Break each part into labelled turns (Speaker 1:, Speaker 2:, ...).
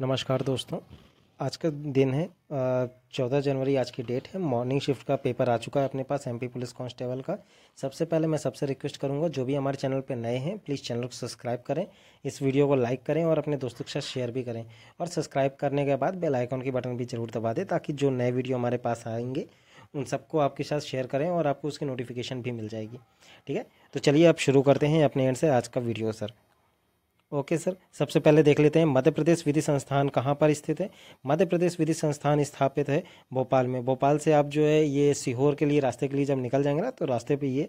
Speaker 1: नमस्कार दोस्तों आज का दिन है चौदह जनवरी आज की डेट है मॉर्निंग शिफ्ट का पेपर आ चुका है अपने पास एमपी पुलिस कांस्टेबल का सबसे पहले मैं सबसे रिक्वेस्ट करूंगा जो भी हमारे चैनल पर नए हैं प्लीज़ चैनल को सब्सक्राइब करें इस वीडियो को लाइक करें और अपने दोस्तों के साथ शेयर भी करें और सब्सक्राइब करने के बाद बेलाइकॉन के की बटन भी जरूर दबा दें ताकि जो नए वीडियो हमारे पास आएंगे उन सबको आपके साथ शेयर करें और आपको उसकी नोटिफिकेशन भी मिल जाएगी ठीक है तो चलिए आप शुरू करते हैं अपने एंड से आज का वीडियो सर ओके सर सबसे पहले देख लेते हैं मध्य प्रदेश विधि संस्थान कहाँ पर स्थित है मध्य प्रदेश विधि संस्थान स्थापित है भोपाल में भोपाल से आप जो है ये सीहोर के लिए रास्ते के लिए जब निकल जाएंगे ना तो रास्ते पे ये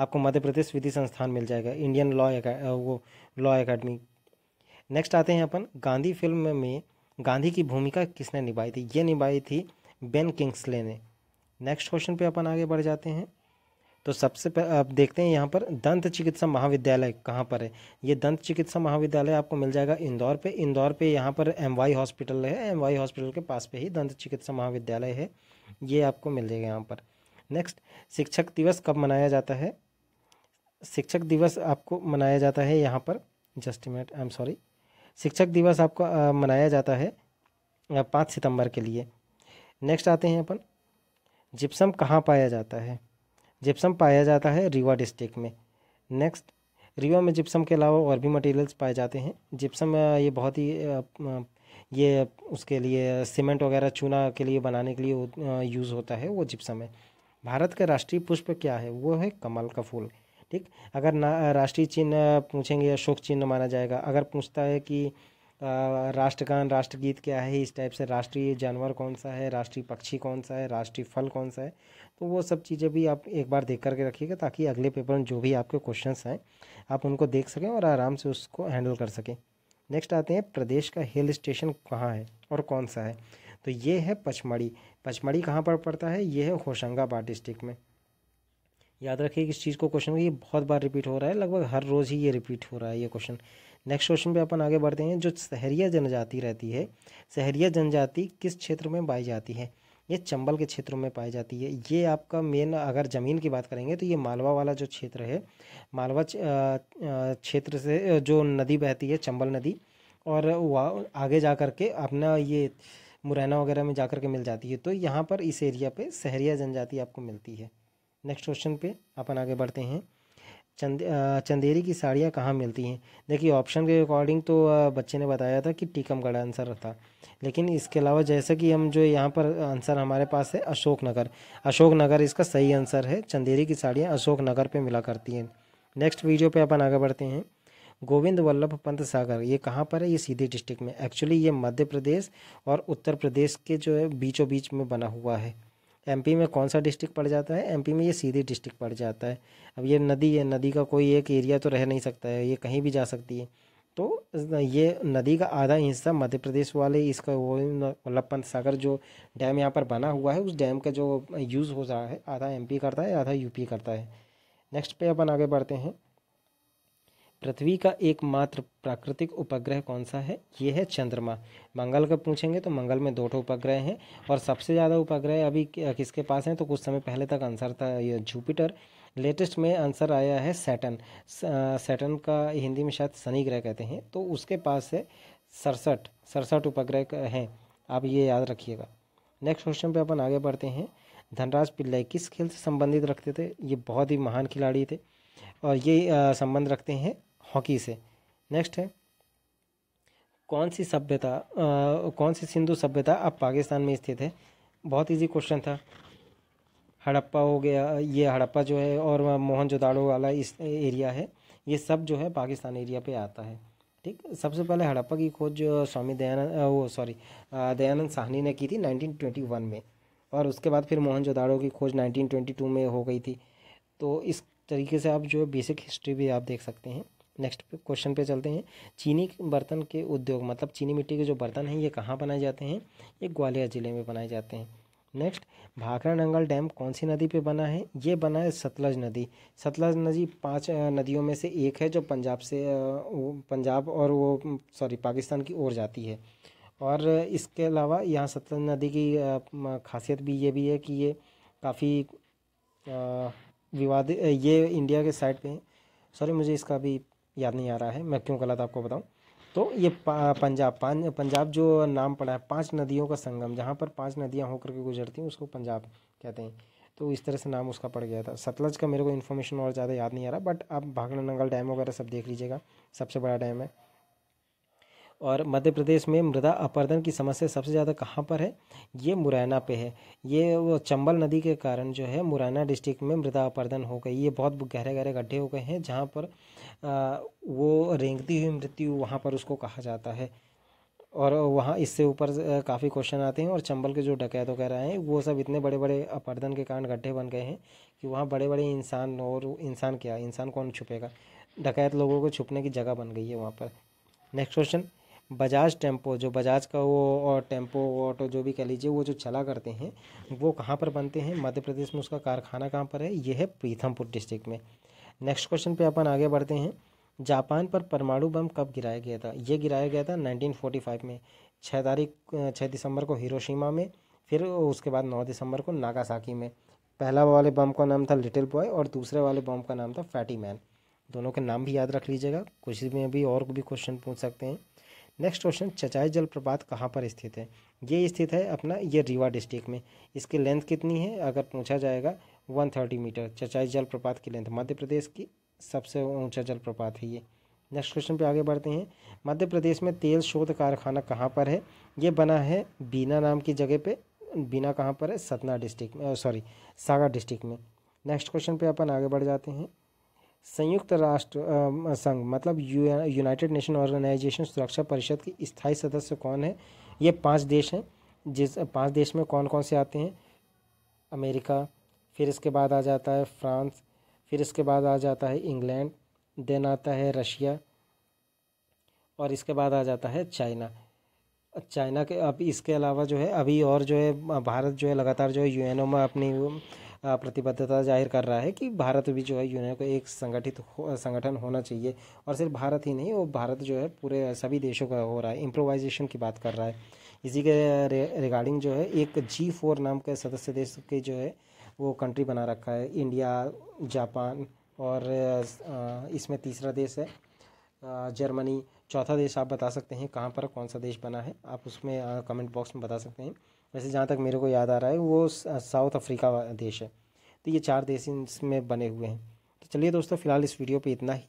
Speaker 1: आपको मध्य प्रदेश विधि संस्थान मिल जाएगा इंडियन लॉ वो लॉ अकेडमी नेक्स्ट आते हैं अपन गांधी फिल्म में गांधी की भूमिका किसने निभाई थी ये निभाई थी बेन किंग्सले ने नेक्स्ट क्वेश्चन पर अपन आगे बढ़ जाते हैं तो सबसे पहले आप देखते हैं यहाँ पर दंत चिकित्सा महाविद्यालय कहाँ पर है ये दंत चिकित्सा महाविद्यालय आपको मिल जाएगा इंदौर पे इंदौर पे यहाँ पर एमवाई हॉस्पिटल है एमवाई हॉस्पिटल के पास पे ही दंत चिकित्सा महाविद्यालय है ये आपको मिल जाएगा यहाँ पर नेक्स्ट शिक्षक दिवस कब मनाया जाता है शिक्षक दिवस आपको मनाया जाता है यहाँ पर just minute I am sorry शिक्षक दिवस आपको मनाया जाता है पाँच सितंबर के लिए नेक्स्ट आते हैं अपन जिप्सम कहाँ पाया जाता है जिप्सम पाया जाता है रीवा डिस्ट्रिक्ट में नेक्स्ट रीवा में जिप्सम के अलावा और भी मटेरियल्स पाए जाते हैं जिप्सम ये बहुत ही ये उसके लिए सीमेंट वगैरह चूना के लिए बनाने के लिए यूज़ होता है वो जिप्सम है भारत का राष्ट्रीय पुष्प क्या है वो है कमल का फूल ठीक अगर ना राष्ट्रीय चिन्ह पूछेंगे या शोक चिन्ह माना जाएगा अगर पूछता है कि राष्ट्रगान राष्ट्रगीत क्या है इस टाइप से राष्ट्रीय जानवर कौन सा है राष्ट्रीय पक्षी कौन सा है राष्ट्रीय फल कौन सा है तो वो सब चीज़ें भी आप एक बार देख करके रखिएगा ताकि अगले पेपर में जो भी आपके क्वेश्चन हैं आप उनको देख सकें और आराम से उसको हैंडल कर सकें नेक्स्ट आते हैं प्रदेश का हिल स्टेशन कहाँ है और कौन सा है तो ये है पचमढ़ी पचमढ़ी कहाँ पर पड़ता है ये है होशंगाबाद डिस्ट्रिक्ट में याद रखिए इस चीज़ को क्वेश्चन ये बहुत बार रिपीट हो रहा है लगभग हर रोज़ ही ये रिपीट हो रहा है ये क्वेश्चन नेक्स्ट क्वेश्चन पे अपन आगे बढ़ते हैं जो शहरिया जनजाति रहती है शहरिया जनजाति किस क्षेत्र में पाई जाती है ये चंबल के क्षेत्र में पाई जाती है ये आपका मेन अगर ज़मीन की बात करेंगे तो ये मालवा वाला जो क्षेत्र है मालवा क्षेत्र से जो नदी बहती है चंबल नदी और वह आगे जा कर के अपना ये मुरैना वगैरह में जा कर के मिल जाती है तो यहाँ पर इस एरिया पर शहरिया जनजाति आपको मिलती है नेक्स्ट क्वेश्चन पे अपन आगे बढ़ते हैं चंद चंदेरी की साड़ियाँ कहाँ मिलती हैं देखिए ऑप्शन के अकॉर्डिंग तो बच्चे ने बताया था कि टीकमगढ़ आंसर था लेकिन इसके अलावा जैसा कि हम जो यहाँ पर आंसर हमारे पास है अशोक नगर अशोक नगर इसका सही आंसर है चंदेरी की साड़ियाँ अशोक नगर पे मिला करती हैं नेक्स्ट वीडियो पे अपन आगे बढ़ते हैं गोविंद वल्लभ पंत सागर ये कहाँ पर है ये सीधी डिस्ट्रिक्ट में एक्चुअली ये मध्य प्रदेश और उत्तर प्रदेश के जो है बीचों बीच में बना हुआ है एमपी में कौन सा डिस्ट्रिक्ट पड़ जाता है एमपी में ये सीधी डिस्ट्रिक्ट पड़ जाता है अब ये नदी है नदी का कोई एक एरिया तो रह नहीं सकता है ये कहीं भी जा सकती है तो ये नदी का आधा हिस्सा मध्य प्रदेश वाले इसका वो लपन सागर जो डैम यहाँ पर बना हुआ है उस डैम का जो यूज़ हो रहा है आधा पी करता है आधा यूपी करता है नेक्स्ट पे अपन आगे बढ़ते हैं पृथ्वी का एकमात्र प्राकृतिक उपग्रह कौन सा है ये है चंद्रमा मंगल का पूछेंगे तो मंगल में दो ठो उपग्रह हैं और सबसे ज़्यादा उपग्रह अभी किसके पास हैं तो कुछ समय पहले तक आंसर था ये जुपिटर लेटेस्ट में आंसर आया है सैटन सैटन का हिंदी में शायद शनि ग्रह कहते हैं तो उसके पास है सड़सठ सड़सठ उपग्रह हैं आप ये याद रखिएगा नेक्स्ट क्वेश्चन पर अपन आगे बढ़ते हैं धनराज पिल्लई किस खेल से संबंधित रखते थे ये बहुत ही महान खिलाड़ी थे और ये संबंध रखते हैं हॉकी से नेक्स्ट है कौन सी सभ्यता कौन सी सिंधु सभ्यता अब पाकिस्तान में स्थित है बहुत इजी क्वेश्चन था हड़प्पा हो गया ये हड़प्पा जो है और मोहनजोदाड़ो वाला इस एरिया है ये सब जो है पाकिस्तान एरिया पे आता है ठीक सबसे पहले हड़प्पा की खोज स्वामी दयानंद वो सॉरी दयानंद साहनी ने की थी 1921 में और उसके बाद फिर मोहनजोदाड़ो की खोज 1922 में हो गई थी तो इस तरीके से आप जो बेसिक हिस्ट्री भी आप देख सकते हैं नेक्स्ट क्वेश्चन पे चलते हैं चीनी बर्तन के उद्योग मतलब चीनी मिट्टी के जो बर्तन हैं ये कहाँ बनाए जाते हैं ये ग्वालियर ज़िले में बनाए जाते हैं नेक्स्ट भाखरा नंगल डैम कौन सी नदी पे बना है ये बना है सतलज नदी सतलज नदी पांच नदियों में से एक है जो पंजाब से पंजाब और वो सॉरी पाकिस्तान की ओर जाती है और इसके अलावा यहाँ सतलज नदी की खासियत भी ये भी है कि ये काफ़ी विवाद ये इंडिया के साइड पे सॉरी मुझे इसका भी याद नहीं आ रहा है मैं क्यों गलत आपको बताऊँ तो ये पंजाब पंजाब जो नाम पड़ा है पांच नदियों का संगम जहाँ पर पांच नदियाँ होकर के गुजरती हैं उसको पंजाब कहते हैं तो इस तरह से नाम उसका पड़ गया था सतलज का मेरे को इन्फॉर्मेशन और ज़्यादा याद नहीं आ रहा बट आप भागना नंगल डैम वगैरह सब देख लीजिएगा सबसे बड़ा डैम है और मध्य प्रदेश में मृदा अपर्दन की समस्या सबसे ज़्यादा कहाँ पर है ये मुरैना पे है ये वो चंबल नदी के कारण जो है मुरैना डिस्ट्रिक्ट में मृदा अपर्दन हो गई ये बहुत गहरे गहरे गड्ढे हो गए हैं जहाँ पर आ, वो रेंगती हुई मृत्यु वहाँ पर उसको कहा जाता है और वहाँ इससे ऊपर काफ़ी क्वेश्चन आते हैं और चंबल के जो डकैत वगैरह हैं वो सब इतने बड़े बड़े अपर्दन के कारण गड्ढे बन गए हैं कि वहाँ बड़े बड़े इंसान और इंसान क्या इंसान कौन छुपेगा डकैत लोगों को छुपने की जगह बन गई है वहाँ पर नेक्स्ट क्वेश्चन बजाज टेम्पो जो बजाज का वो और टेम्पो ऑटो जो भी कह लीजिए वो जो चला करते हैं वो कहाँ पर बनते हैं मध्य प्रदेश में उसका कारखाना कहाँ पर है ये है प्रीथमपुर डिस्ट्रिक्ट में नेक्स्ट क्वेश्चन पे अपन आगे बढ़ते हैं जापान पर परमाणु बम कब गिराया गया था ये गिराया गया था फाइव में छः तारीख छः दिसंबर को हिरोशिमा में फिर उसके बाद नौ दिसंबर को नागासाकी में पहला वाले बम का नाम था लिटिल बॉय और दूसरे वाले बम का नाम था फैटी मैन दोनों के नाम भी याद रख लीजिएगा कुछ में भी और भी क्वेश्चन पूछ सकते हैं नेक्स्ट क्वेश्चन चचाई जलप्रपात कहाँ पर स्थित है ये स्थित है अपना ये रीवा डिस्ट्रिक्ट में इसकी लेंथ कितनी है अगर पूछा जाएगा वन थर्टी मीटर चचाई जलप्रपात की लेंथ मध्य प्रदेश की सबसे ऊंचा जलप्रपात है ये नेक्स्ट क्वेश्चन पे आगे बढ़ते हैं मध्य प्रदेश में तेल शोध कारखाना कहाँ पर है ये बना है बीना नाम की जगह पर बीना कहाँ पर है सतना डिस्ट्रिक्ट में सॉरी सागर डिस्ट्रिक्ट में नेक्स्ट क्वेश्चन पर अपन आगे बढ़ जाते हैं संयुक्त राष्ट्र संघ मतलब यू यूनाइटेड नेशन ऑर्गेनाइजेशन सुरक्षा परिषद के स्थायी सदस्य कौन है ये पांच देश हैं जिस पांच देश में कौन कौन से आते हैं अमेरिका फिर इसके बाद आ जाता है फ्रांस फिर इसके बाद आ जाता है इंग्लैंड देन आता है रशिया और इसके बाद आ जाता है चाइना चाइना के अब इसके अलावा जो है अभी और जो है भारत जो है लगातार जो है यूएनओ में अपनी प्रतिबद्धता जाहिर कर रहा है कि भारत भी जो है यूनियन को एक संगठित हो, संगठन होना चाहिए और सिर्फ भारत ही नहीं वो भारत जो है पूरे सभी देशों का हो रहा है इम्प्रोवाइजेशन की बात कर रहा है इसी के रिगार्डिंग जो है एक जी फोर नाम के सदस्य देश के जो है वो कंट्री बना रखा है इंडिया जापान और इसमें तीसरा देश है जर्मनी चौथा देश आप बता सकते हैं कहाँ पर कौन सा देश बना है आप उसमें कमेंट बॉक्स में बता सकते हैं वैसे जहाँ तक मेरे को याद आ रहा है वो साउथ अफ्रीका देश है तो ये चार देश इसमें बने हुए हैं तो चलिए दोस्तों फ़िलहाल इस वीडियो पर इतना ही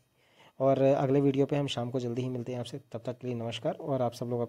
Speaker 1: और अगले वीडियो पर हम शाम को जल्दी ही मिलते हैं आपसे तब तक के लिए नमस्कार और आप सब लोग